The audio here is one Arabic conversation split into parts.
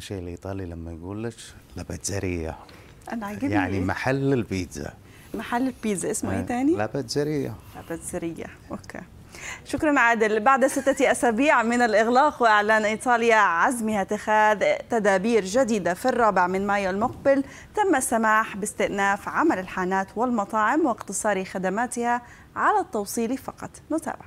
شيء الايطالي لما يقول لك لا انا عجبني يعني إيه؟ محل البيتزا محل البيتزا اسمه ايه آه، تاني؟ لا بتزريه لا اوكي شكرا عادل بعد ستة أسابيع من الإغلاق وإعلان إيطاليا عزمها اتخاذ تدابير جديدة في الرابع من مايو المقبل تم السماح باستئناف عمل الحانات والمطاعم واقتصار خدماتها على التوصيل فقط نتابع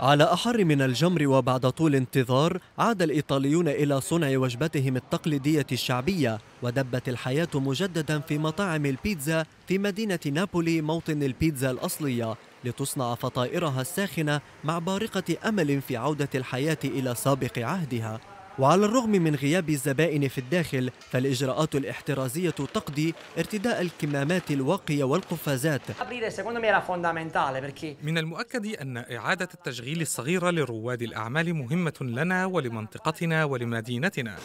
على أحر من الجمر وبعد طول انتظار عاد الإيطاليون إلى صنع وجبتهم التقليدية الشعبية ودبت الحياة مجددا في مطاعم البيتزا في مدينة نابولي موطن البيتزا الأصلية لتصنع فطائرها الساخنة مع بارقة أمل في عودة الحياة إلى سابق عهدها وعلى الرغم من غياب الزبائن في الداخل فالإجراءات الاحترازية تقضي ارتداء الكمامات الواقية والقفازات من المؤكد أن إعادة التشغيل الصغيرة لرواد الأعمال مهمة لنا ولمنطقتنا ولمدينتنا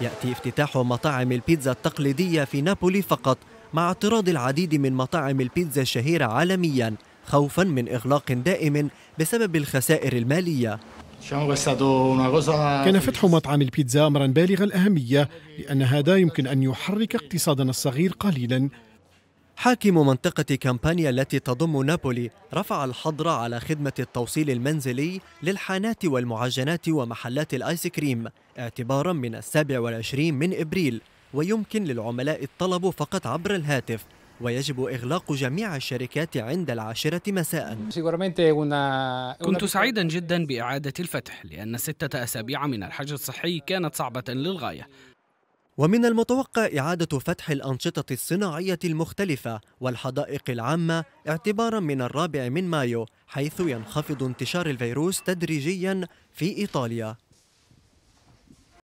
يأتي افتتاح مطاعم البيتزا التقليدية في نابولي فقط مع اعتراض العديد من مطاعم البيتزا الشهيرة عالمياً خوفاً من إغلاق دائم بسبب الخسائر المالية كان فتح مطعم البيتزا امرا بالغ الاهميه لان هذا يمكن ان يحرك اقتصادنا الصغير قليلا حاكم منطقة كامبانيا التي تضم نابولي رفع الحظر على خدمة التوصيل المنزلي للحانات والمعجنات ومحلات الآيس كريم اعتبارا من السابع والعشرين من إبريل ويمكن للعملاء الطلب فقط عبر الهاتف ويجب إغلاق جميع الشركات عند العاشرة مساء كنت سعيدا جدا بإعادة الفتح لأن ستة أسابيع من الحجر الصحي كانت صعبة للغاية ومن المتوقع إعادة فتح الأنشطة الصناعية المختلفة والحدائق العامة اعتبارا من الرابع من مايو حيث ينخفض انتشار الفيروس تدريجيا في إيطاليا